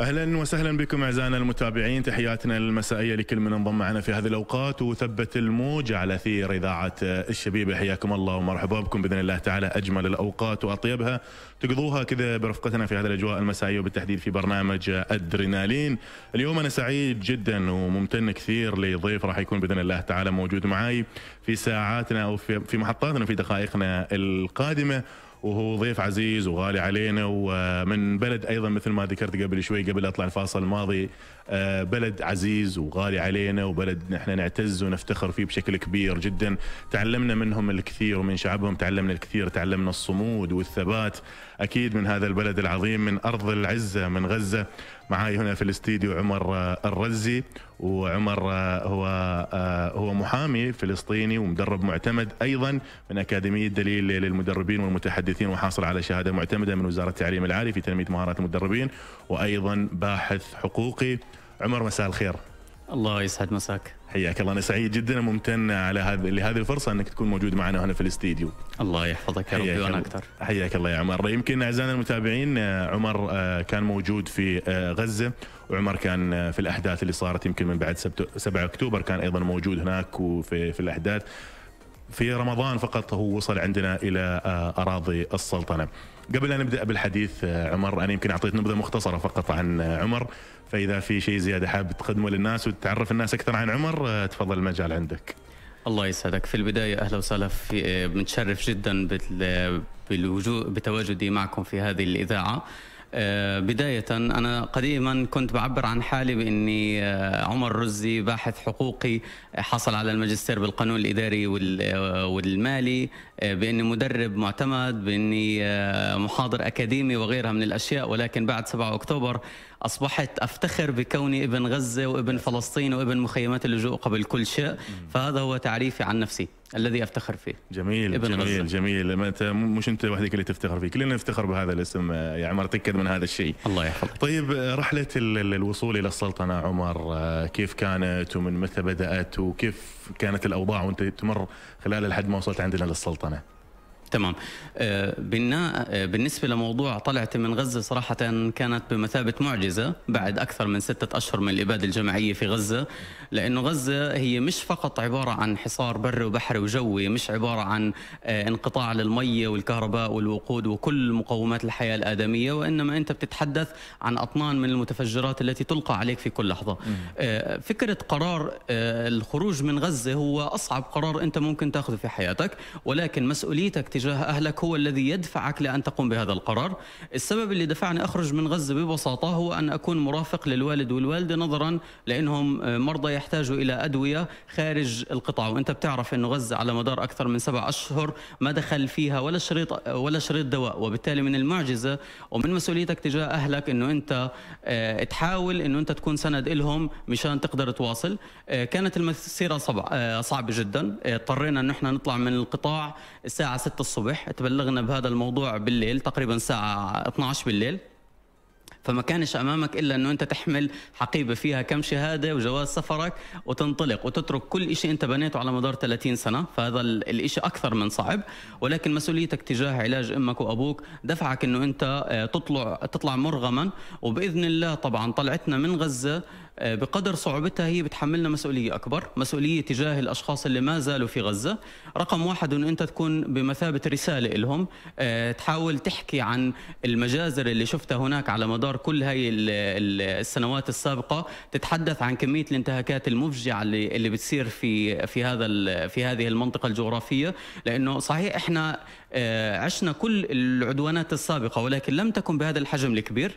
اهلا وسهلا بكم اعزائنا المتابعين تحياتنا المسائيه لكل من انضم معنا في هذه الاوقات وثبت الموج على ثير اذاعه الشبيبه حياكم الله ومرحبا بكم باذن الله تعالى اجمل الاوقات واطيبها تقضوها كذا برفقتنا في هذه الاجواء المسائيه وبالتحديد في برنامج ادرينالين اليوم انا سعيد جدا وممتن كثير لضيف راح يكون باذن الله تعالى موجود معي في ساعاتنا او في محطاتنا في دقائقنا القادمه وهو ضيف عزيز وغالي علينا ومن بلد ايضا مثل ما ذكرت قبل شوي قبل اطلع الفاصل الماضي آه، بلد عزيز وغالي علينا وبلد نحن نعتز ونفتخر فيه بشكل كبير جدا تعلمنا منهم الكثير ومن شعبهم تعلمنا الكثير تعلمنا الصمود والثبات أكيد من هذا البلد العظيم من أرض العزة من غزة معاي هنا في الاستديو عمر الرزي وعمر هو آه، هو محامي فلسطيني ومدرب معتمد ايضا من اكاديميه دليل للمدربين والمتحدثين وحاصل على شهاده معتمده من وزاره التعليم العالي في تنميه مهارات المدربين وايضا باحث حقوقي عمر مساء الخير الله يسعد مساك حياك الله انا سعيد جدا ممتن على هذه لهذه الفرصه انك تكون موجود معنا هنا في الاستديو الله يحفظك يا ربي وانا اكثر حياك الله يا عمر يمكن اعزائنا المتابعين آه، عمر آه، كان موجود في آه، غزه وعمر كان في الاحداث اللي صارت يمكن من بعد 7 اكتوبر كان ايضا موجود هناك وفي في الاحداث في رمضان فقط هو وصل عندنا الى اراضي السلطنه. قبل ان نبدا بالحديث عمر انا يمكن اعطيت نبذه مختصره فقط عن عمر فاذا في شيء زياده حاب تقدمه للناس وتعرف الناس اكثر عن عمر تفضل المجال عندك. الله يسعدك في البدايه اهلا وسهلا في متشرف جدا بالوجود بتواجدي معكم في هذه الاذاعه آه، بداية أنا قديما كنت بعبر عن حالي بإني آه، عمر رزي باحث حقوقي آه، حصل على الماجستير بالقانون الإداري والمالي بإني مدرب معتمد بإني محاضر أكاديمي وغيرها من الأشياء ولكن بعد 7 أكتوبر أصبحت أفتخر بكوني ابن غزة وابن فلسطين وابن مخيمات اللجوء قبل كل شيء mm. فهذا هو تعريفي عن نفسي الذي افتخر فيه جميل ابن جميل غزة. جميل ما انت مش انت وحدك اللي تفتخر فيه كلنا نفتخر بهذا الاسم يا عمر تاكد من هذا الشيء الله يحفظك طيب آه، رحله الوصول الى السلطنه عمر آه، كيف كانت ومن متى بدات وكيف كانت الاوضاع وانت تمر خلال لحد ما وصلت عندنا للسلطنه تمام آه، آه، بالنسبة لموضوع طلعتي من غزة صراحة كانت بمثابة معجزة بعد أكثر من ستة أشهر من الإبادة الجماعية في غزة لأنه غزة هي مش فقط عبارة عن حصار بري وبحري وجوي مش عبارة عن آه، انقطاع للمية والكهرباء والوقود وكل مقومات الحياة الآدمية وإنما أنت بتتحدث عن أطنان من المتفجرات التي تلقى عليك في كل لحظة فكرة قرار الخروج من غزة هو أصعب قرار أنت ممكن تاخذه في حياتك ولكن مسؤوليتك تجاه أهلك هو الذي يدفعك لأن تقوم بهذا القرار السبب اللي دفعني أخرج من غزة ببساطة هو أن أكون مرافق للوالد والوالدة نظرا لأنهم مرضى يحتاجوا إلى أدوية خارج القطاع وأنت بتعرف أنه غزة على مدار أكثر من سبع أشهر ما دخل فيها ولا شريط ولا شريط دواء وبالتالي من المعجزة ومن مسؤوليتك تجاه أهلك أنه أنت آه، تحاول أنه أنت تكون سند لهم مشان تقدر تواصل آه، كانت المسيرة آه، صعبة جدا اضطرينا أن احنا نطلع من القطاع الساعة 6 الصبح تبلغنا بهذا الموضوع بالليل تقريبا الساعة 12 بالليل فما كانش امامك الا انه انت تحمل حقيبه فيها كم شهاده وجواز سفرك وتنطلق وتترك كل شيء انت بنيته على مدار 30 سنه فهذا الشيء اكثر من صعب ولكن مسؤوليتك تجاه علاج امك وابوك دفعك انه انت آه، تطلع تطلع مرغما وباذن الله طبعا طلعتنا من غزه آه، بقدر صعوبتها هي بتحملنا مسؤولية أكبر مسؤولية تجاه الأشخاص اللي ما زالوا في غزة رقم واحد أن أنت تكون بمثابة رسالة لهم آه، تحاول تحكي عن المجازر اللي شفتها هناك على مدار كل هاي السنوات السابقة تتحدث عن كمية الانتهاكات المفجعة اللي, اللي بتصير في في هذا في هذه المنطقة الجغرافية لأنه صحيح إحنا آه، عشنا كل العدوانات السابقة ولكن لم تكن بهذا الحجم الكبير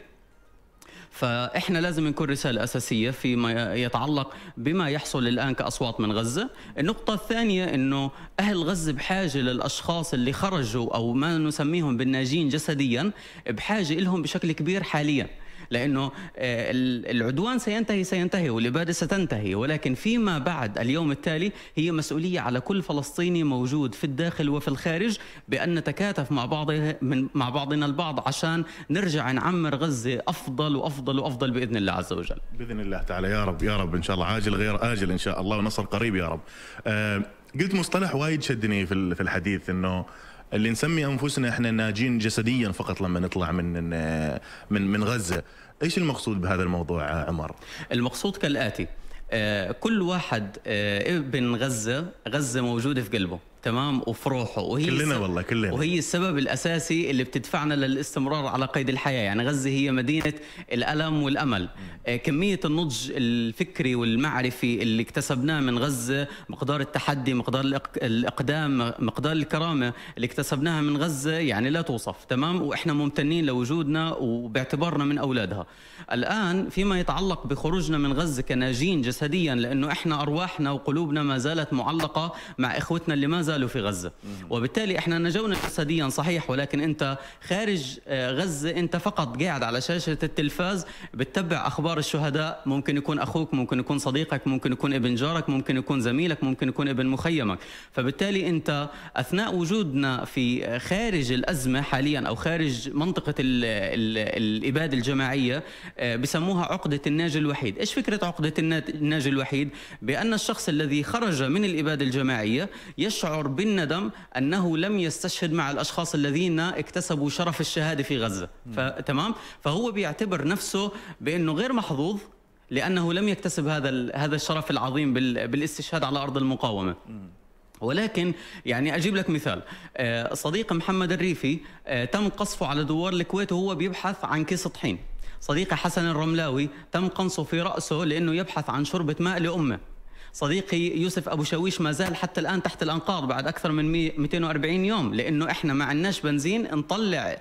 فاحنا لازم نكون رساله اساسيه فيما يتعلق بما يحصل الان كاصوات من غزه النقطه الثانيه انه اهل غزه بحاجه للاشخاص اللي خرجوا او ما نسميهم بالناجين جسديا بحاجه لهم بشكل كبير حاليا لأنه آه، العدوان سينتهي سينتهي والإبادة ستنتهي ولكن فيما بعد اليوم التالي هي مسؤولية على كل فلسطيني موجود في الداخل وفي الخارج بأن نتكاتف مع بعض من مع بعضنا البعض عشان نرجع نعمر غزة أفضل وأفضل وأفضل بإذن الله عز وجل بإذن الله تعالى يا رب يا رب إن شاء الله عاجل غير آجل إن شاء الله ونصر قريب يا رب آه قلت مصطلح وايد شدني في الحديث انه اللي نسمي انفسنا احنا ناجين جسديا فقط لما نطلع من من من غزه ايش المقصود بهذا الموضوع آه، عمر؟ المقصود كالاتي آه، كل واحد آه، ابن غزه غزه موجوده في قلبه تمام وفي روحه وهي كلنا والله كلنا وهي السبب الاساسي اللي بتدفعنا للاستمرار على قيد الحياه يعني غزه هي مدينه الالم والامل آه، كميه النضج الفكري والمعرفي اللي اكتسبناه من غزه مقدار التحدي مقدار الاقدام مقدار الكرامه اللي اكتسبناها من غزه يعني لا توصف تمام واحنا ممتنين لوجودنا وباعتبارنا من اولادها الان فيما يتعلق بخروجنا من غزه كناجين جسديا لانه احنا ارواحنا وقلوبنا ما زالت معلقه مع اخوتنا اللي ما زالت زالوا في غزة وبالتالي احنا نجونا جسديا صحيح ولكن انت خارج آه، غزة انت فقط قاعد على شاشة التلفاز بتتبع اخبار الشهداء ممكن يكون اخوك ممكن يكون صديقك ممكن يكون ابن جارك ممكن يكون زميلك ممكن يكون ابن مخيمك فبالتالي انت اثناء وجودنا في آه، خارج الازمة حاليا او خارج منطقة الـ الـ الابادة الجماعية آه، بسموها عقدة الناجي الوحيد ايش فكرة عقدة الناجي الوحيد بان الشخص الذي خرج من الابادة الجماعية يشعر يشعر بالندم أنه لم يستشهد مع الأشخاص الذين اكتسبوا شرف الشهادة في غزة فتمام فهو بيعتبر نفسه بأنه غير محظوظ لأنه لم يكتسب هذا هذا الشرف العظيم بالاستشهاد على أرض المقاومة ولكن يعني اجيب لك مثال آه، صديق محمد الريفي آه، تم قصفه على دوار الكويت وهو بيبحث عن كيس طحين صديقي حسن الرملاوي تم قنصه في راسه لانه يبحث عن شربه ماء لامه صديقي يوسف أبو شويش ما زال حتى الآن تحت الأنقاض بعد أكثر من 240 يوم لأنه إحنا ما عندناش بنزين نطلع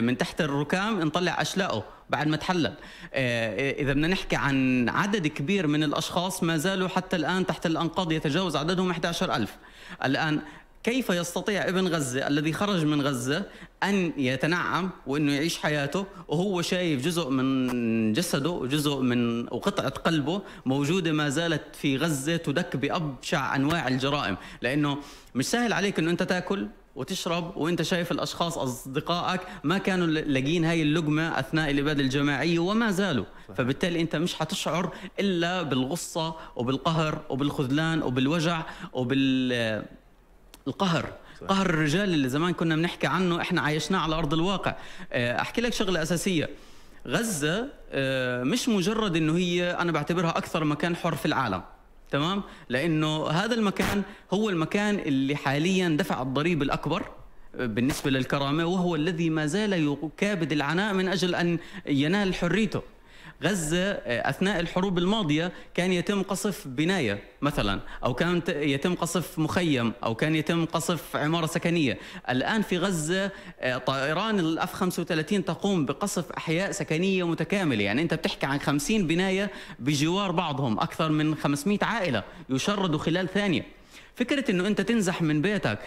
من تحت الركام نطلع اشلائه بعد ما تحلل آه، إذا بدنا نحكي عن عدد كبير من الأشخاص ما زالوا حتى الآن تحت الأنقاض يتجاوز عددهم 11000 الآن كيف يستطيع ابن غزة الذي خرج من غزة أن يتنعم وأنه يعيش حياته وهو شايف جزء من جسده وجزء من وقطعة قلبه موجودة ما زالت في غزة تدك بأبشع أنواع الجرائم لأنه مش سهل عليك أنه أنت تاكل وتشرب وانت شايف الاشخاص اصدقائك ما كانوا لاقيين هاي اللقمه اثناء الاباده الجماعيه وما زالوا فبالتالي انت مش حتشعر الا بالغصه وبالقهر وبالخذلان وبالوجع وبال القهر صحيح. قهر الرجال اللي زمان كنا بنحكي عنه احنا عايشناه على ارض الواقع آه، احكي لك شغله اساسيه غزه آه، مش مجرد انه هي انا بعتبرها اكثر مكان حر في العالم تمام لانه هذا المكان هو المكان اللي حاليا دفع الضريب الاكبر آه، بالنسبه للكرامه وهو الذي ما زال يكابد العناء من اجل ان ينال حريته غزة آه، أثناء الحروب الماضية كان يتم قصف بناية مثلا أو كان يتم قصف مخيم أو كان يتم قصف عمارة سكنية الآن في غزة آه، طائران الأف 35 تقوم بقصف أحياء سكنية متكاملة يعني أنت بتحكي عن 50 بناية بجوار بعضهم أكثر من 500 عائلة يشردوا خلال ثانية فكره انه انت تنزح من بيتك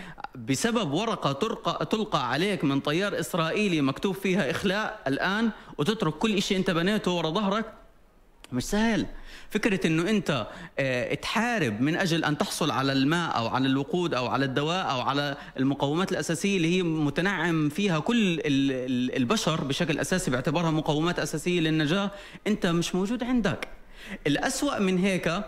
بسبب ورقه ترقى تلقى عليك من طيار اسرائيلي مكتوب فيها اخلاء الان وتترك كل شيء انت بنيته ورا ظهرك مش سهل فكرة انه انت اه تحارب من اجل ان تحصل على الماء او على الوقود او على الدواء او على المقومات الاساسية اللي هي متنعم فيها كل البشر بشكل اساسي باعتبارها مقومات اساسية للنجاة انت مش موجود عندك الاسوأ من هيك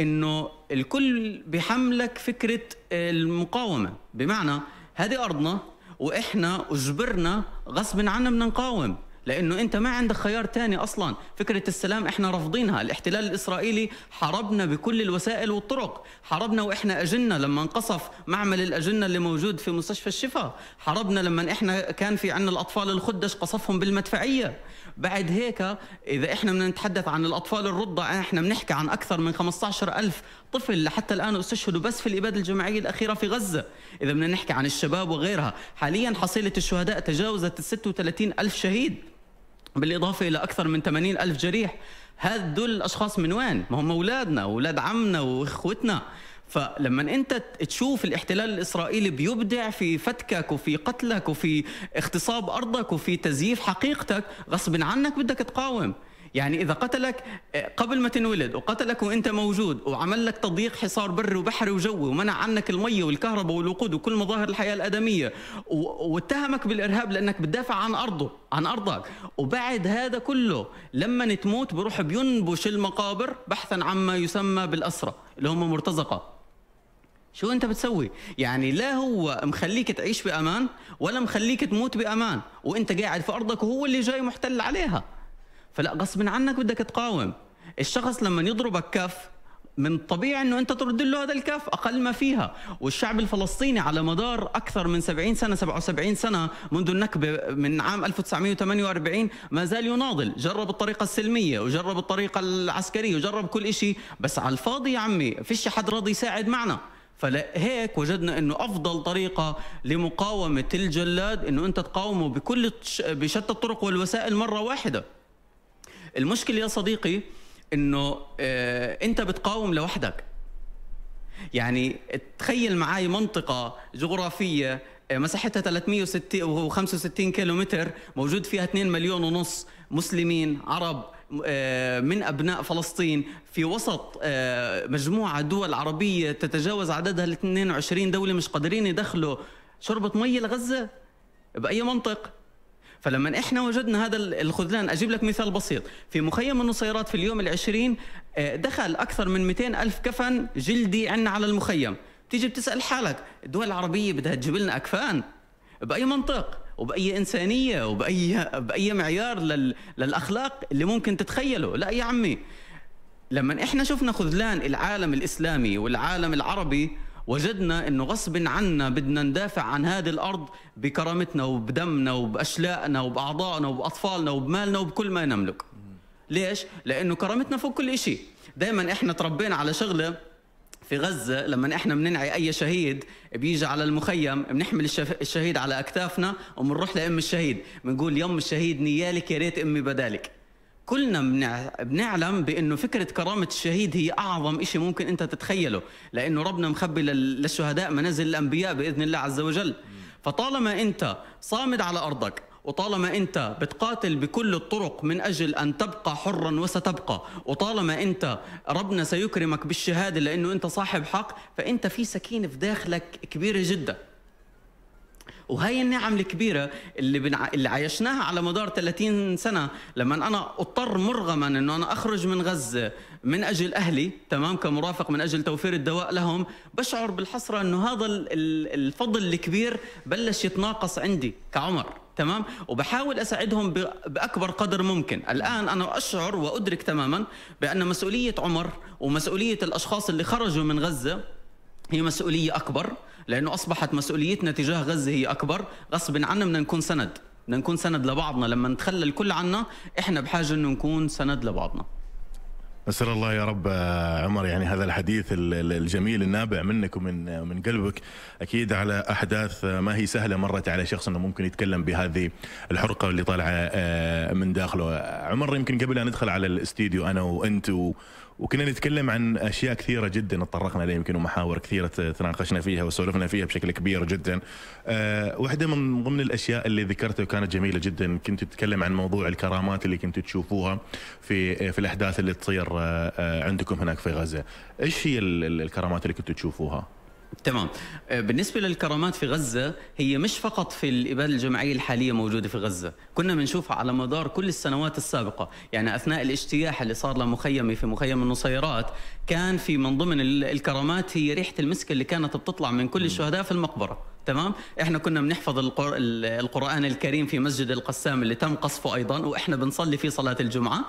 انه الكل بيحملك فكره المقاومه بمعنى هذه ارضنا واحنا اجبرنا غصب عنا بدنا نقاوم لانه انت ما عندك خيار تاني اصلا فكره السلام احنا رافضينها الاحتلال الاسرائيلي حاربنا بكل الوسائل والطرق حاربنا واحنا اجنا لما انقصف معمل الاجنه اللي موجود في مستشفى الشفاء حاربنا لما احنا كان في عندنا الاطفال الخدش قصفهم بالمدفعيه بعد هيك إذا إحنا بدنا نتحدث عن الأطفال الرضع إحنا بنحكي عن أكثر من 15 ألف طفل لحتى الآن استشهدوا بس في الإبادة الجماعية الأخيرة في غزة إذا بدنا نحكي عن الشباب وغيرها حاليا حصيلة الشهداء تجاوزت 36 ألف شهيد بالإضافة إلى أكثر من 80 ألف جريح هذول الأشخاص من وين؟ ما هم أولادنا وأولاد عمنا وإخوتنا فلما انت تشوف الاحتلال الاسرائيلي بيبدع في فتكك وفي قتلك وفي اغتصاب ارضك وفي تزييف حقيقتك غصب عنك بدك تقاوم يعني اذا قتلك قبل ما تنولد وقتلك وانت موجود وعمل لك تضييق حصار بري وبحري وجوي ومنع عنك الميه والكهرباء والوقود وكل مظاهر الحياه الادميه واتهمك بالارهاب لانك بتدافع عن ارضه عن ارضك وبعد هذا كله لما تموت بروح بينبش المقابر بحثا عما يسمى بالاسرى اللي هم مرتزقه شو انت بتسوي يعني لا هو مخليك تعيش بامان ولا مخليك تموت بامان وانت قاعد في ارضك وهو اللي جاي محتل عليها فلا غصب عنك بدك تقاوم الشخص لما يضربك كف من الطبيعي انه انت ترد له هذا الكف اقل ما فيها والشعب الفلسطيني على مدار اكثر من 70 سنه 77 سنه منذ النكبه من عام 1948 ما زال يناضل جرب الطريقه السلميه وجرب الطريقه العسكريه وجرب كل شيء بس على الفاضي يا عمي فيش حد راضي يساعد معنا فلهيك وجدنا انه افضل طريقه لمقاومه الجلاد انه انت تقاومه بكل بشتى الطرق والوسائل مره واحده المشكله يا صديقي انه اه انت بتقاوم لوحدك يعني تخيل معي منطقه جغرافيه آه، مساحتها 365 كيلومتر موجود فيها 2 مليون ونص مسلمين عرب آه، من ابناء فلسطين في وسط آه، مجموعه دول عربيه تتجاوز عددها ال 22 دوله مش قادرين يدخلوا شربة مي لغزه باي منطق فلما احنا وجدنا هذا الخذلان اجيب لك مثال بسيط في مخيم النصيرات في اليوم العشرين آه، دخل اكثر من 200 الف كفن جلدي عنا على المخيم تيجي بتسال حالك الدول العربيه بدها تجيب لنا اكفان باي منطق وباي انسانيه وباي باي معيار لل... للاخلاق اللي ممكن تتخيله لا يا عمي لما احنا شفنا خذلان العالم الاسلامي والعالم العربي وجدنا انه غصب عنا بدنا ندافع عن هذه الارض بكرامتنا وبدمنا وباشلائنا وباعضائنا وباطفالنا وبمالنا وبكل ما نملك ليش لانه كرامتنا فوق كل شيء دائما احنا تربينا على شغله في غزة لما احنا بننعي اي شهيد بيجي على المخيم بنحمل الشهيد على اكتافنا وبنروح لام الشهيد بنقول يم الشهيد نيالك يا ريت امي بدالك كلنا بنعلم بانه فكره كرامه الشهيد هي اعظم شيء ممكن انت تتخيله لانه ربنا مخبي للشهداء منازل الانبياء باذن الله عز وجل فطالما انت صامد على ارضك وطالما أنت بتقاتل بكل الطرق من أجل أن تبقى حرا وستبقى وطالما أنت ربنا سيكرمك بالشهادة لأنه أنت صاحب حق فأنت في سكينة في داخلك كبيرة جدا وهي النعم الكبيرة اللي, بنع... اللي عايشناها على مدار 30 سنة لما أنا أضطر مرغما أنه أنا أخرج من غزة من أجل أهلي تمام كمرافق من أجل توفير الدواء لهم بشعر بالحسرة أنه هذا الفضل الكبير بلش يتناقص عندي كعمر تمام وبحاول اساعدهم باكبر قدر ممكن الان انا اشعر وادرك تماما بان مسؤوليه عمر ومسؤوليه الاشخاص اللي خرجوا من غزه هي مسؤوليه اكبر لانه اصبحت مسؤوليتنا تجاه غزه هي اكبر غصب عنا بدنا نكون سند بدنا نكون سند لبعضنا لما نتخلى الكل عنا احنا بحاجه انه نكون سند لبعضنا أسأل الله يا رب آه، عمر يعني هذا الحديث الجميل النابع منك ومن آه، من قلبك أكيد على أحداث آه، ما هي سهلة مرت على شخص أنه ممكن يتكلم بهذه الحرقة اللي طالعة من داخله عمر يمكن قبل أن ندخل على الاستديو أنا وأنت وكنا نتكلم عن اشياء كثيره جدا تطرقنا لها يمكن ومحاور كثيره تناقشنا فيها وسولفنا فيها بشكل كبير جدا. آه، واحده من ضمن الاشياء اللي ذكرتها وكانت جميله جدا كنت تتكلم عن موضوع الكرامات اللي كنتوا تشوفوها في آه، في الاحداث اللي تصير آه، عندكم هناك في غزه. ايش هي الكرامات اللي كنتوا تشوفوها؟ تمام آه، بالنسبة للكرامات في غزة هي مش فقط في الإبادة الجماعية الحالية موجودة في غزة كنا بنشوفها على مدار كل السنوات السابقة يعني أثناء الاجتياح اللي صار لمخيمي في مخيم النصيرات كان في من ضمن الكرامات هي ريحة المسك اللي كانت بتطلع من كل الشهداء في المقبرة تمام احنا كنا بنحفظ القر... القرآن الكريم في مسجد القسام اللي تم قصفه أيضا وإحنا بنصلي فيه صلاة الجمعة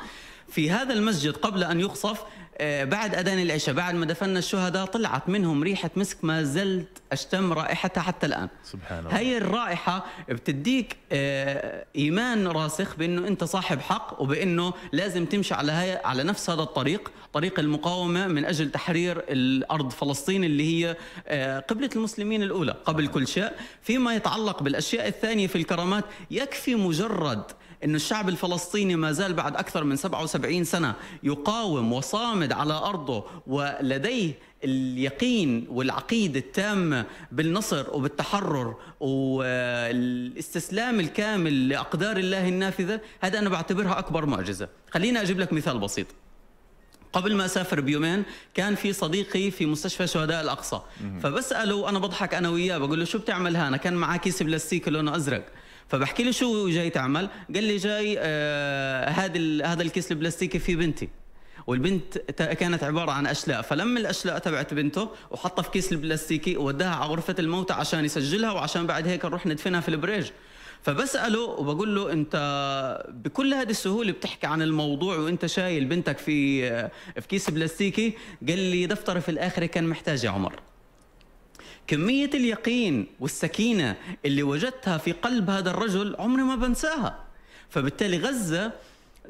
في هذا المسجد قبل أن يقصف آه، بعد أذان العشاء بعد ما دفنا الشهداء طلعت منهم ريحة مسك ما زلت أشتم رائحتها حتى الآن سبحان الله هي الرائحة بتديك آه، إيمان راسخ بأنه أنت صاحب حق وبأنه لازم تمشي على هي على نفس هذا الطريق طريق المقاومة من أجل تحرير الأرض فلسطين اللي هي آه، قبلة المسلمين الأولى قبل كل شيء فيما يتعلق بالأشياء الثانية في الكرامات يكفي مجرد أن الشعب الفلسطيني ما زال بعد أكثر من 77 سنة يقاوم وصامد على أرضه ولديه اليقين والعقيدة التامة بالنصر وبالتحرر والاستسلام الكامل لأقدار الله النافذة هذا أنا بعتبرها أكبر معجزة خليني أجيب لك مثال بسيط قبل ما اسافر بيومين كان في صديقي في مستشفى شهداء الاقصى فبساله انا بضحك انا وياه بقول له شو بتعمل هنا كان معاه كيس بلاستيك لونه ازرق فبحكي له شو جاي تعمل قال لي جاي هذا آه هذا الكيس البلاستيكي فيه بنتي والبنت كانت عباره عن اشلاء فلم الاشلاء تبعت بنته وحطها في كيس البلاستيكي ووداها على غرفه الموتى عشان يسجلها وعشان بعد هيك نروح ندفنها في البريج فبساله وبقول له انت بكل هذه السهوله بتحكي عن الموضوع وانت شايل بنتك في آه، في كيس بلاستيكي قال لي دفتري في الاخر كان محتاج يا عمر كمية اليقين والسكينة اللي وجدتها في قلب هذا الرجل عمري ما بنساها فبالتالي غزة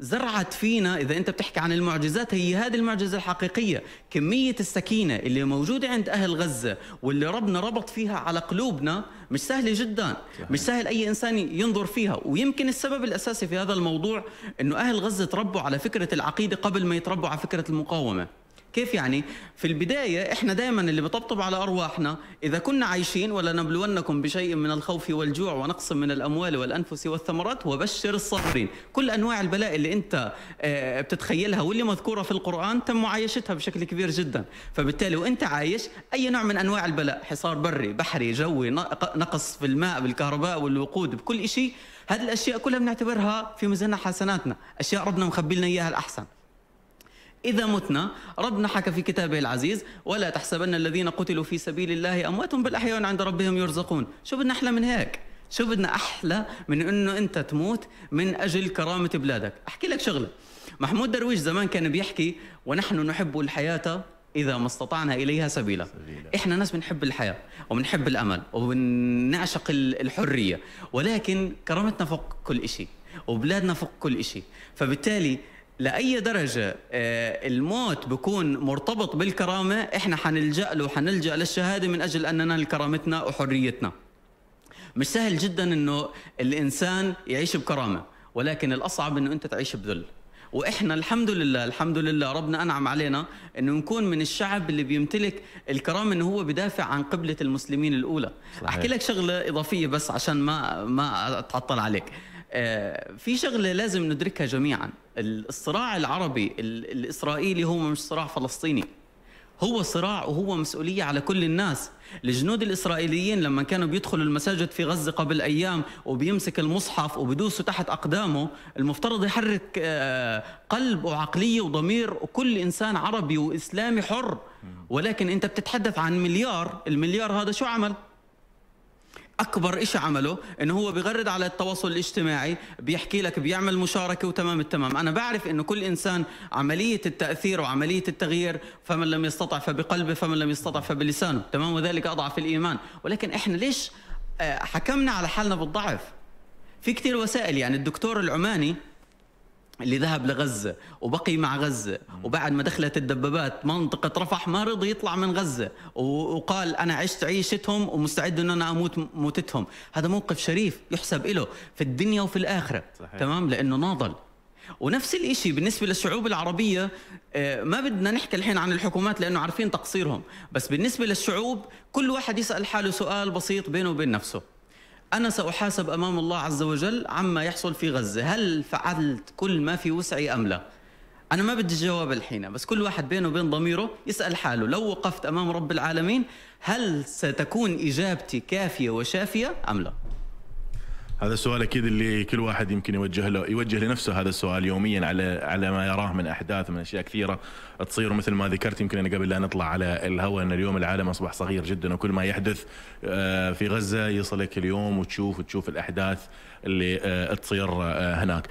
زرعت فينا إذا أنت بتحكي عن المعجزات هي هذه المعجزة الحقيقية كمية السكينة اللي موجودة عند أهل غزة واللي ربنا ربط فيها على قلوبنا مش سهلة جدا مش سهل أي إنسان ينظر فيها ويمكن السبب الأساسي في هذا الموضوع أنه أهل غزة تربوا على فكرة العقيدة قبل ما يتربوا على فكرة المقاومة كيف يعني؟ في البداية احنا دائما اللي بطبطب على أرواحنا إذا كنا عايشين ولا نبلونكم بشيء من الخوف والجوع ونقص من الأموال والأنفس والثمرات وبشر الصابرين كل أنواع البلاء اللي أنت آه، بتتخيلها واللي مذكورة في القرآن تم معايشتها بشكل كبير جدا فبالتالي وأنت عايش أي نوع من أنواع البلاء حصار بري بحري جوي نقص في الماء بالكهرباء والوقود بكل شيء هذه الأشياء كلها بنعتبرها في ميزان حسناتنا أشياء ربنا مخبي لنا إياها الأحسن إذا متنا ربنا حكى في كتابه العزيز ولا تحسبن الذين قتلوا في سبيل الله أموات بل أحياء عند ربهم يرزقون شو بدنا أحلى من هيك شو بدنا أحلى من أنه أنت تموت من أجل كرامة بلادك أحكي لك شغلة محمود درويش زمان كان بيحكي ونحن نحب الحياة إذا ما استطعنا إليها سبيلا. إحنا ناس بنحب الحياة وبنحب الأمل وبنعشق الحرية ولكن كرامتنا فوق كل إشي وبلادنا فوق كل إشي فبالتالي لاي درجه آه، الموت بكون مرتبط بالكرامه احنا حنلجا له حنلجا للشهاده من اجل ان ننال كرامتنا وحريتنا مش سهل جدا انه الانسان يعيش بكرامه ولكن الاصعب انه انت تعيش بذل واحنا الحمد لله الحمد لله ربنا انعم علينا انه نكون من الشعب اللي بيمتلك الكرامه انه هو بدافع عن قبله المسلمين الاولى صحيح. احكي لك شغله اضافيه بس عشان ما ما اتعطل عليك آه، في شغله لازم ندركها جميعا الصراع العربي الاسرائيلي هو مش صراع فلسطيني هو صراع وهو مسؤولية على كل الناس الجنود الإسرائيليين لما كانوا بيدخلوا المساجد في غزة قبل أيام وبيمسك المصحف وبيدوسوا تحت أقدامه المفترض يحرك آه، قلب وعقلية وضمير وكل إنسان عربي وإسلامي حر ولكن أنت بتتحدث عن مليار المليار هذا شو عمل؟ اكبر شيء عمله انه هو بغرد على التواصل الاجتماعي بيحكي لك بيعمل مشاركه وتمام التمام انا بعرف انه كل انسان عمليه التاثير وعمليه التغيير فمن لم يستطع فبقلبه فمن لم يستطع فبلسانه تمام وذلك اضعف الايمان ولكن احنا ليش آه، حكمنا على حالنا بالضعف في كثير وسائل يعني الدكتور العماني اللي ذهب لغزة وبقي مع غزة وبعد ما دخلت الدبابات منطقة رفح ما رضي يطلع من غزة وقال أنا عشت عيشتهم ومستعد أن أنا أموت موتتهم هذا موقف شريف يحسب له في الدنيا وفي الآخرة صحيح. تمام لأنه ناضل ونفس الشيء بالنسبه للشعوب العربيه آه، ما بدنا نحكي الحين عن الحكومات لانه عارفين تقصيرهم بس بالنسبه للشعوب كل واحد يسال حاله سؤال بسيط بينه وبين نفسه أنا سأحاسب أمام الله عز وجل عما يحصل في غزة هل فعلت كل ما في وسعي أم لا أنا ما بدي الجواب الحين بس كل واحد بينه وبين ضميره يسأل حاله لو وقفت أمام رب العالمين هل ستكون إجابتي كافية وشافية أم لا هذا السؤال اكيد اللي كل واحد يمكن يوجه له يوجه لنفسه هذا السؤال يوميا على على ما يراه من احداث من اشياء كثيره تصير مثل ما ذكرت يمكن انا قبل لا نطلع على الهواء ان اليوم العالم اصبح صغير جدا وكل ما يحدث آه، في غزه يصلك اليوم وتشوف وتشوف الاحداث اللي آه، تصير آه، هناك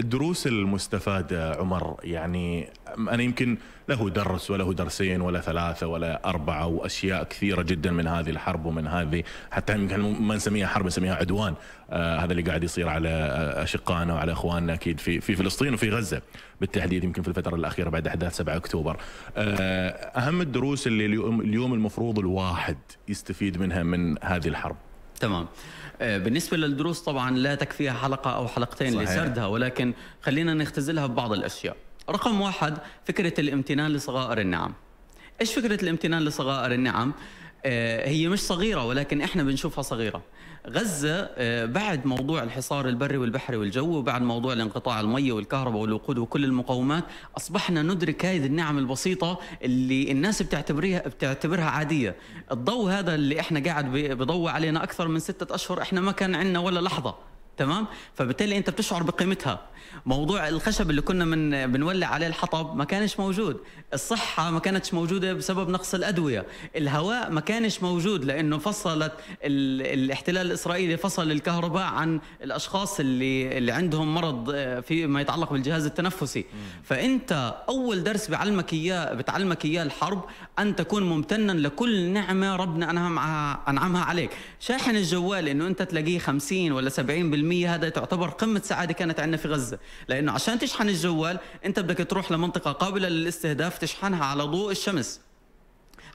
الدروس المستفادة عمر يعني أنا يمكن له درس وله درسين ولا ثلاثة ولا أربعة وأشياء كثيرة جدا من هذه الحرب ومن هذه حتى يمكن ما نسميها حرب نسميها عدوان آه هذا اللي قاعد يصير على أشقائنا وعلى إخواننا أكيد في في فلسطين وفي غزة بالتحديد يمكن في الفترة الأخيرة بعد أحداث 7 أكتوبر آه أهم الدروس اللي اليوم المفروض الواحد يستفيد منها من هذه الحرب تمام آه، بالنسبة للدروس طبعا لا تكفيها حلقة أو حلقتين صحيح. لسردها ولكن خلينا نختزلها ببعض الأشياء رقم واحد فكرة الامتنان لصغائر النعم إيش فكرة الامتنان لصغائر النعم؟ آه، هي مش صغيرة ولكن احنا بنشوفها صغيرة. غزة آه، بعد موضوع الحصار البري والبحري والجو وبعد موضوع الانقطاع المية والكهرباء والوقود وكل المقومات أصبحنا ندرك هذه النعم البسيطة اللي الناس بتعتبريها بتعتبرها عادية الضوء هذا اللي احنا قاعد بضوء علينا أكثر من ستة أشهر احنا ما كان عندنا ولا لحظة تمام فبالتالي أنت بتشعر بقيمتها موضوع الخشب اللي كنا من بنولع عليه الحطب ما كانش موجود الصحة ما كانتش موجودة بسبب نقص الأدوية الهواء ما كانش موجود لأنه فصلت الاحتلال الإسرائيلي فصل الكهرباء عن الأشخاص اللي, اللي عندهم مرض آه، في ما يتعلق بالجهاز التنفسي فأنت أول درس بعلمك إياه بتعلمك إياه الحرب أن تكون ممتنا لكل نعمة ربنا أنعمها عليك شاحن الجوال أنه أنت تلاقيه 50 ولا 70% هذا تعتبر قمة سعادة كانت عندنا في غزة لانه عشان تشحن الجوال انت بدك تروح لمنطقه قابله للاستهداف تشحنها على ضوء الشمس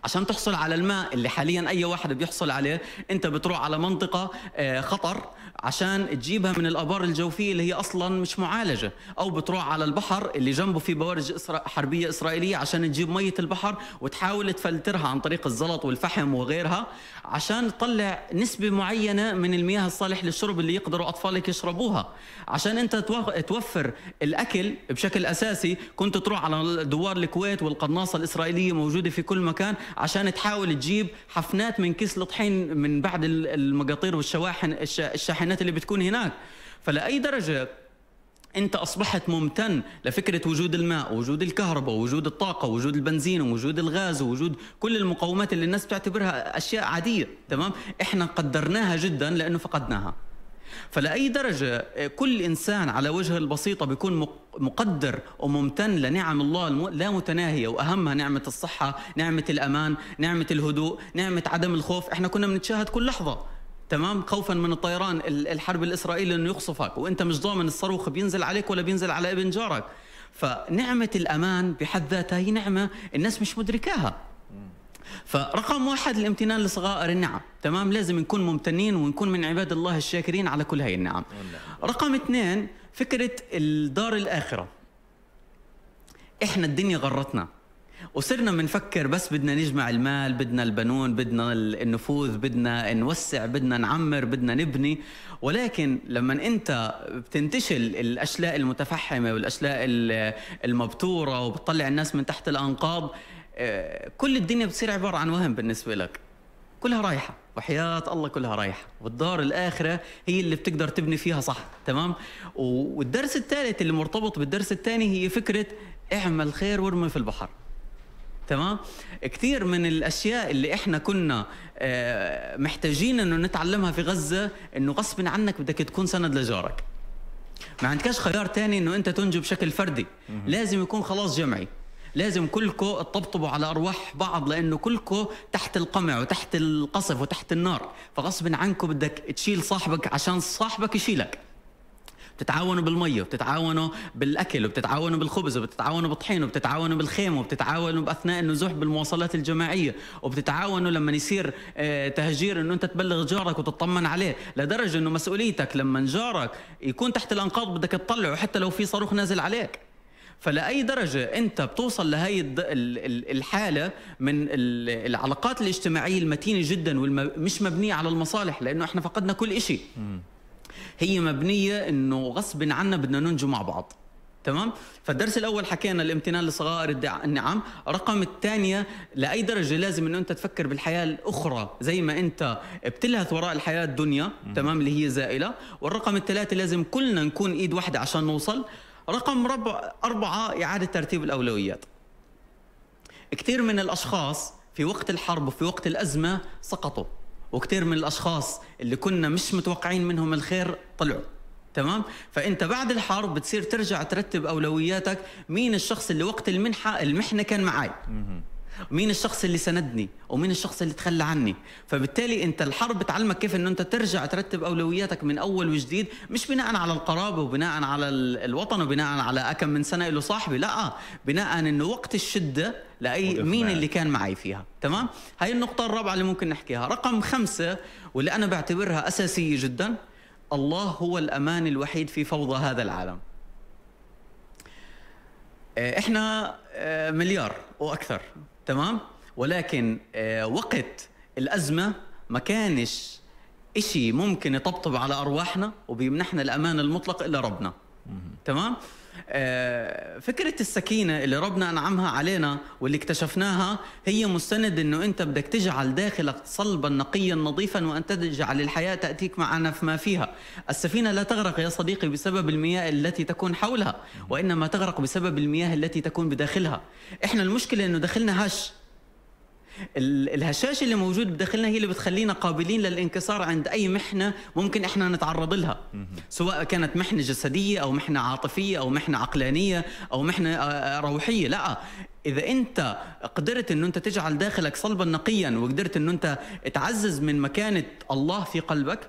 عشان تحصل على الماء اللي حاليا اي واحد بيحصل عليه انت بتروح على منطقه آه، خطر عشان تجيبها من الابار الجوفيه اللي هي اصلا مش معالجه او بتروح على البحر اللي جنبه في بوارج حربيه اسرائيليه عشان تجيب ميه البحر وتحاول تفلترها عن طريق الزلط والفحم وغيرها عشان تطلع نسبه معينه من المياه الصالح للشرب اللي يقدروا اطفالك يشربوها عشان انت توفر الاكل بشكل اساسي كنت تروح على دوار الكويت والقناصه الاسرائيليه موجوده في كل مكان عشان تحاول تجيب حفنات من كيس الطحين من بعد المقاطير والشواحن الشاحنات اللي بتكون هناك فلأي درجة انت اصبحت ممتن لفكره وجود الماء وجود الكهرباء وجود الطاقه وجود البنزين وجود الغاز وجود كل المقومات اللي الناس بتعتبرها اشياء عاديه تمام احنا قدرناها جدا لانه فقدناها فلأي درجة كل إنسان على وجه البسيطة بيكون مقدر وممتن لنعم الله لا متناهية وأهمها نعمة الصحة نعمة الأمان نعمة الهدوء نعمة عدم الخوف إحنا كنا بنتشاهد كل لحظة تمام خوفا من الطيران الحرب الإسرائيلي أنه يقصفك وأنت مش ضامن الصاروخ بينزل عليك ولا بينزل على ابن جارك فنعمة الأمان بحد ذاتها هي نعمة الناس مش مدركاها فرقم واحد الامتنان لصغائر النعم تمام لازم نكون ممتنين ونكون من عباد الله الشاكرين على كل هاي النعم رقم اثنين فكرة الدار الآخرة احنا الدنيا غرتنا وصرنا بنفكر بس بدنا نجمع المال بدنا البنون بدنا النفوذ بدنا نوسع بدنا نعمر بدنا نبني ولكن لما انت بتنتشل الاشلاء المتفحمه والاشلاء المبتوره وبتطلع الناس من تحت الانقاض آه، كل الدنيا بتصير عباره عن وهم بالنسبه لك كلها رايحه وحياه الله كلها رايحه والدار الاخره هي اللي بتقدر تبني فيها صح تمام والدرس الثالث اللي مرتبط بالدرس الثاني هي فكره اعمل خير وارمي في البحر تمام كثير من الاشياء اللي احنا كنا آه، محتاجين انه نتعلمها في غزه انه غصب عنك بدك تكون سند لجارك ما عندكش خيار تاني انه انت تنجو بشكل فردي لازم يكون خلاص جمعي لازم كلكم تطبطبوا على ارواح بعض لانه كلكم تحت القمع وتحت القصف وتحت النار فغصب عنكم بدك تشيل صاحبك عشان صاحبك يشيلك بتتعاونوا بالميه وبتتعاونوا بالاكل وبتتعاونوا بالخبز وبتتعاونوا بالطحين وبتتعاونوا بالخيمه وبتتعاونوا باثناء النزوح بالمواصلات الجماعيه وبتتعاونوا لما يصير آه، تهجير انه انت تبلغ جارك وتطمن عليه لدرجه انه مسؤوليتك لما جارك يكون تحت الانقاض بدك تطلعه حتى لو في صاروخ نازل عليك فلأي درجة أنت بتوصل لهي الحالة من العلاقات الاجتماعية المتينة جدا والمش مبنية على المصالح لأنه احنا فقدنا كل شيء هي مبنية أنه غصب عنا بدنا ننجو مع بعض تمام فالدرس الاول حكينا الامتنان لصغائر النعم رقم الثانيه لاي درجه لازم انه انت تفكر بالحياه الاخرى زي ما انت بتلهث وراء الحياه الدنيا تمام اللي هي زائله والرقم الثلاثه لازم كلنا نكون ايد واحده عشان نوصل رقم ربع أربعة إعادة ترتيب الأولويات كثير من الأشخاص في وقت الحرب وفي وقت الأزمة سقطوا وكثير من الأشخاص اللي كنا مش متوقعين منهم الخير طلعوا تمام فانت بعد الحرب بتصير ترجع ترتب اولوياتك مين الشخص اللي وقت المنحه المحنه كان معي مين الشخص اللي سندني ومين الشخص اللي تخلى عني فبالتالي انت الحرب بتعلمك كيف انه انت ترجع ترتب اولوياتك من اول وجديد مش بناء على القرابه وبناء على الوطن وبناء على كم من سنه له صاحبي لا بناء انه وقت الشده لاي مين اللي كان معي فيها تمام هاي النقطه الرابعه اللي ممكن نحكيها رقم خمسة واللي انا بعتبرها اساسيه جدا الله هو الامان الوحيد في فوضى هذا العالم احنا آه، مليار واكثر تمام ولكن آه، وقت الازمه ما كانش إشي ممكن يطبطب على ارواحنا وبيمنحنا الامان المطلق الا ربنا تمام آه، فكرة السكينة اللي ربنا أنعمها علينا واللي اكتشفناها هي مستند أنه أنت بدك تجعل داخلك صلبا نقيا نظيفا وأن تجعل الحياة تأتيك معنا ما فيها السفينة لا تغرق يا صديقي بسبب المياه التي تكون حولها وإنما تغرق بسبب المياه التي تكون بداخلها إحنا المشكلة أنه داخلنا هش الهشاشه اللي موجود بداخلنا هي اللي بتخلينا قابلين للانكسار عند اي محنه ممكن احنا نتعرض لها سواء كانت محنه جسديه او محنه عاطفيه او محنه عقلانيه او محنه آه، آه، روحيه لا اذا انت قدرت ان انت تجعل داخلك صلبا نقيا وقدرت انه انت تعزز من مكانه الله في قلبك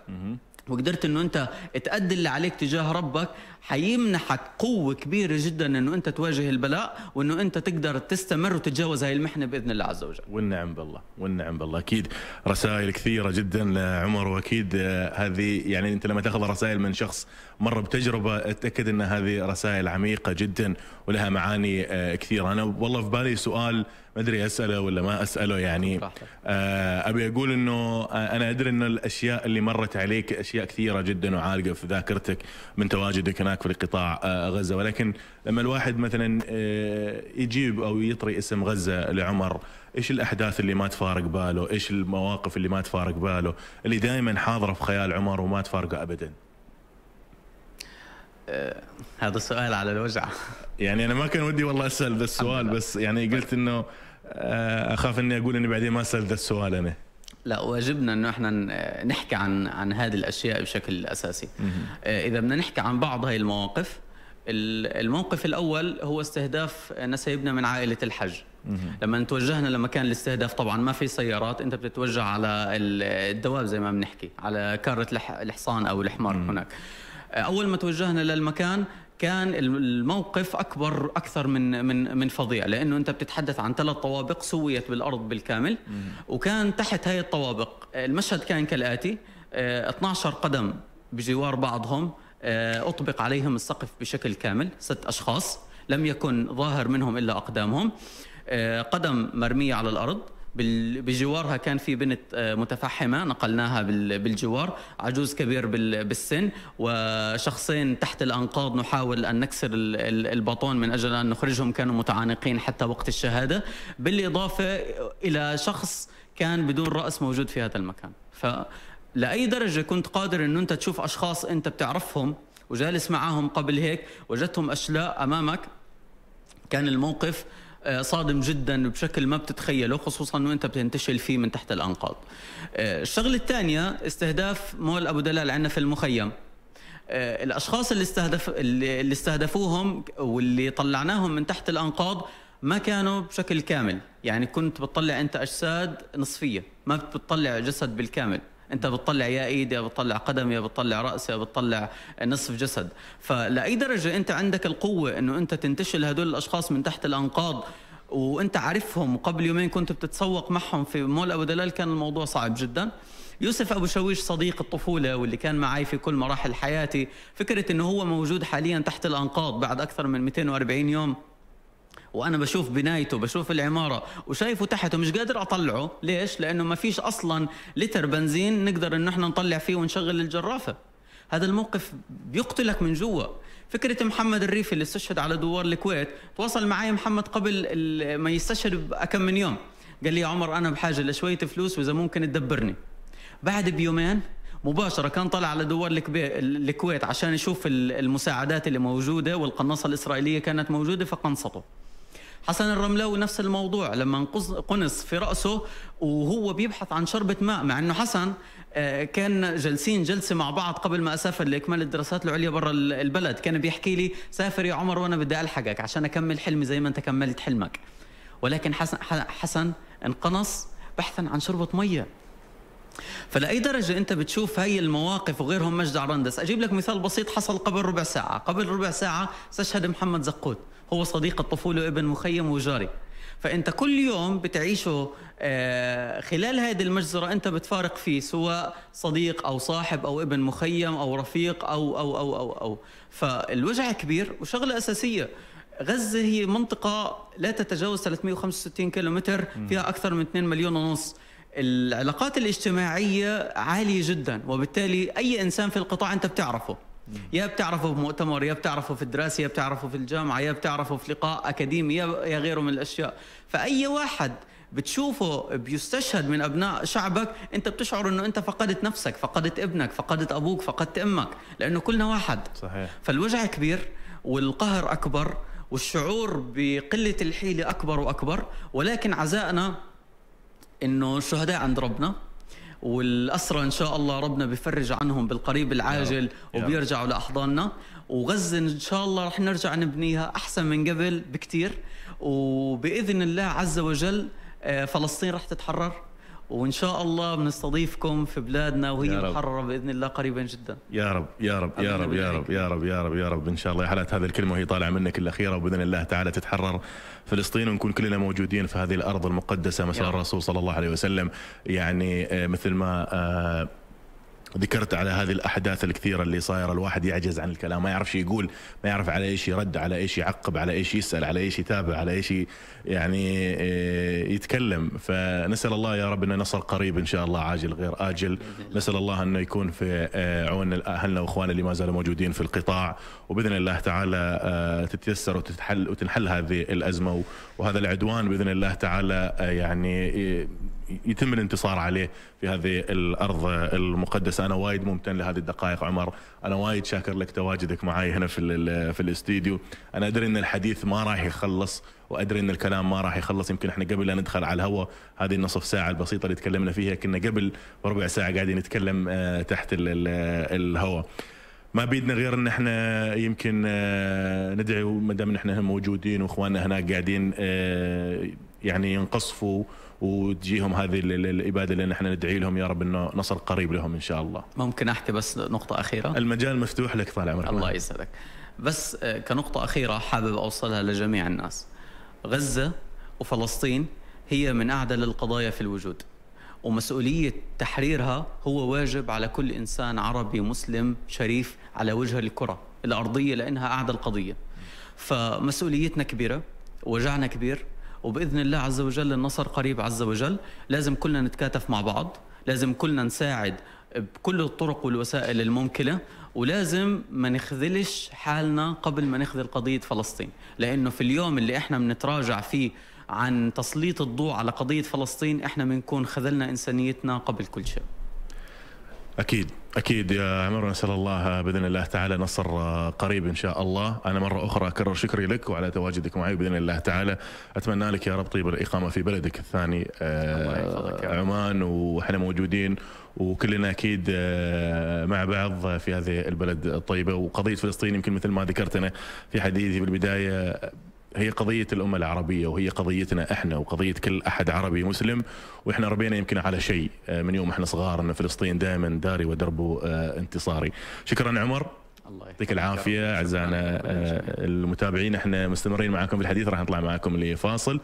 وقدرت انه انت تأدي اللي عليك تجاه ربك حيمنحك قوه كبيره جدا انه انت تواجه البلاء وانه انت تقدر تستمر وتتجاوز هاي المحنه باذن الله عز وجل. والنعم بالله، والنعم بالله اكيد رسائل كثيره جدا لعمر واكيد هذه يعني انت لما تاخذ رسائل من شخص مر بتجربه اتاكد ان هذه رسائل عميقه جدا ولها معاني آه، كثيره، انا والله في بالي سؤال ما ادري اساله ولا ما اساله يعني آه، ابي اقول انه آه، انا ادري انه الاشياء اللي مرت عليك اشياء كثيره جدا وعالقه في ذاكرتك من تواجدك هناك هناك في قطاع آه، غزه ولكن لما الواحد مثلا آه، يجيب او يطري اسم غزه لعمر ايش الاحداث اللي ما تفارق باله؟ ايش المواقف اللي ما تفارق باله؟ اللي دائما حاضره في خيال عمر وما تفارقه ابدا. أه هذا السؤال على الوجع يعني انا ما كان ودي والله اسال ذا السؤال بس يعني قلت انه آه، اخاف اني اقول اني بعدين ما اسال ذا السؤال انا لا واجبنا انه احنا نحكي عن عن هذه الاشياء بشكل اساسي آه، اذا بدنا نحكي عن بعض هاي المواقف الموقف الاول هو استهداف نسيبنا من عائله الحج لما توجهنا لمكان الاستهداف طبعا ما في سيارات انت بتتوجه على الدواب زي ما بنحكي على كاره الحصان او الحمار هناك آه، اول ما توجهنا للمكان كان الموقف اكبر اكثر من من من فظيع لانه انت بتتحدث عن ثلاث طوابق سويت بالارض بالكامل وكان تحت هاي الطوابق المشهد كان كالاتي 12 آه، قدم بجوار بعضهم آه، اطبق عليهم السقف بشكل كامل ست اشخاص لم يكن ظاهر منهم الا اقدامهم آه، قدم مرميه على الارض بجوارها كان في بنت آه، متفحمه نقلناها بالجوار عجوز كبير بالسن وشخصين تحت الانقاض نحاول ان نكسر البطون من اجل ان نخرجهم كانوا متعانقين حتى وقت الشهاده بالاضافه الى شخص كان بدون راس موجود في هذا المكان فلأي درجه كنت قادر انه انت تشوف اشخاص انت بتعرفهم وجالس معاهم قبل هيك وجدتهم اشلاء امامك كان الموقف آه، صادم جدا بشكل ما بتتخيله خصوصا انه انت بتنتشل فيه من تحت الانقاض آه، الشغله الثانيه استهداف مول ابو دلال عندنا في المخيم آه، الاشخاص اللي استهدف اللي استهدفوهم واللي طلعناهم من تحت الانقاض ما كانوا بشكل كامل يعني كنت بتطلع انت اجساد نصفيه ما بتطلع جسد بالكامل انت بتطلع يا ايد يا بتطلع قدم يا بتطلع راس يا بتطلع نصف جسد فلاي درجه انت عندك القوه انه انت تنتشل هدول الاشخاص من تحت الانقاض وانت عارفهم قبل يومين كنت بتتسوق معهم في مول ابو دلال كان الموضوع صعب جدا يوسف ابو شويش صديق الطفوله واللي كان معي في كل مراحل حياتي فكره انه هو موجود حاليا تحت الانقاض بعد اكثر من 240 يوم وانا بشوف بنايته بشوف العماره وشايفه تحته مش قادر اطلعه ليش لانه ما فيش اصلا لتر بنزين نقدر انه احنا نطلع فيه ونشغل الجرافه هذا الموقف بيقتلك من جوا فكرة محمد الريفي اللي استشهد على دوار الكويت تواصل معي محمد قبل ما يستشهد بكم من يوم قال لي يا عمر أنا بحاجة لشوية فلوس وإذا ممكن تدبرني بعد بيومين مباشره كان طلع على دوار الكويت عشان يشوف المساعدات اللي موجوده والقناصه الاسرائيليه كانت موجوده فقنصته حسن الرملاوي نفس الموضوع لما قنص في رأسه وهو بيبحث عن شربة ماء مع أنه حسن آه، كان جالسين جلسة مع بعض قبل ما أسافر لإكمال الدراسات العليا برا البلد كان بيحكي لي سافر يا عمر وأنا بدي ألحقك عشان أكمل حلمي زي ما أنت كملت حلمك ولكن حسن, حسن انقنص بحثا عن شربة مية فلأي درجة أنت بتشوف هاي المواقف وغيرهم مجد عرندس أجيب لك مثال بسيط حصل قبل ربع ساعة قبل ربع ساعة استشهد محمد زقوت هو صديق الطفولة وابن مخيم وجاري فانت كل يوم بتعيشه آه، خلال هذه المجزرة انت بتفارق فيه سواء صديق او صاحب او ابن مخيم او رفيق او او او او او فالوجع كبير وشغلة اساسية غزة هي منطقة لا تتجاوز 365 كيلومتر فيها أكثر من 2 مليون ونص العلاقات الاجتماعية عالية جدا وبالتالي أي إنسان في القطاع أنت بتعرفه يا بتعرفه بمؤتمر يا بتعرفه في الدراسة يا بتعرفه في الجامعة يا بتعرفه في لقاء أكاديمي يا غيره من الأشياء فأي واحد بتشوفه بيستشهد من ابناء شعبك انت بتشعر انه انت فقدت نفسك فقدت ابنك فقدت ابوك فقدت امك لانه كلنا واحد صحيح فالوجع كبير والقهر اكبر والشعور بقله الحيله اكبر واكبر ولكن عزائنا انه شهداء عند ربنا والأسرى إن شاء الله ربنا بيفرج عنهم بالقريب العاجل وبيرجعوا لأحضاننا وغزة إن شاء الله رح نرجع نبنيها أحسن من قبل بكثير وبإذن الله عز وجل آه، فلسطين رح تتحرر وان شاء الله بنستضيفكم في بلادنا وهي محرره باذن الله قريبا جدا يا رب يا رب يا رب يا رب يا رب يا رب يا رب ان شاء الله يا حالات هذه الكلمه وهي طالعه منك الاخيره وباذن الله تعالى تتحرر فلسطين ونكون كلنا موجودين في هذه الارض المقدسه مسار الرسول صلى الله عليه وسلم يعني آه، مثل ما آه، ذكرت على هذه الاحداث الكثيره اللي صايره الواحد يعجز عن الكلام ما يعرف شو يقول ما يعرف على ايش يرد على ايش يعقب على ايش يسال على ايش يتابع على ايش يعني آه، يتكلم فنسال الله يا رب انه نصل قريب ان شاء الله عاجل غير اجل نسال الله انه يكون في آه، عون اهلنا واخواننا اللي ما زالوا موجودين في القطاع وباذن الله تعالى آه، تتيسر وتتحل وتنحل هذه الازمه وهذا العدوان باذن الله تعالى يعني يتم الانتصار عليه في هذه الارض المقدسه بس انا وايد ممتن لهذه الدقائق عمر انا وايد شاكر لك تواجدك معي هنا في في الاستديو انا ادري ان الحديث ما راح يخلص وادري ان الكلام ما راح يخلص يمكن احنا قبل لا ندخل على الهواء هذه النصف ساعه البسيطه اللي تكلمنا فيها كنا قبل ربع ساعه قاعدين نتكلم آه، تحت الهواء ما بيدنا غير ان احنا يمكن آه، ندعي ما دام احنا موجودين واخواننا هناك قاعدين آه، يعني ينقصفوا وتجيهم هذه الاباده اللي نحن ندعي لهم يا رب انه نصر قريب لهم ان شاء الله. ممكن احكي بس نقطه اخيره؟ المجال مفتوح لك طال عمرك. الله يسعدك. بس آه، كنقطه اخيره حابب اوصلها لجميع الناس. غزه وفلسطين هي من اعدل القضايا في الوجود. ومسؤولية تحريرها هو واجب على كل إنسان عربي مسلم شريف على وجه الكرة الأرضية لأنها اعدل قضيه. فمسؤوليتنا كبيرة وجعنا كبير وباذن الله عز وجل النصر قريب عز وجل لازم كلنا نتكاتف مع بعض لازم كلنا نساعد بكل الطرق والوسائل الممكنه ولازم ما نخذلش حالنا قبل ما نخذل قضيه فلسطين لانه في اليوم اللي احنا بنتراجع فيه عن تسليط الضوء على قضيه فلسطين احنا بنكون خذلنا انسانيتنا قبل كل شيء اكيد اكيد يا عمر نسال الله باذن الله تعالى نصر قريب ان شاء الله انا مره اخرى اكرر شكري لك وعلى تواجدك معي باذن الله تعالى اتمنى لك يا رب طيب الاقامه في بلدك الثاني الله عمان واحنا موجودين وكلنا اكيد آه، مع بعض في هذه البلد الطيبه وقضيه فلسطين يمكن مثل ما ذكرت انا في حديثي بالبدايه هي قضية الأمة العربية وهي قضيتنا احنا وقضية كل أحد عربي مسلم واحنا ربينا يمكن على شيء آه، من يوم احنا صغار أن فلسطين دائما داري ودربه آه، انتصاري شكرا عمر الله يعطيك العافية أعزائنا آه، المتابعين احنا مستمرين معكم في الحديث راح نطلع معاكم لفاصل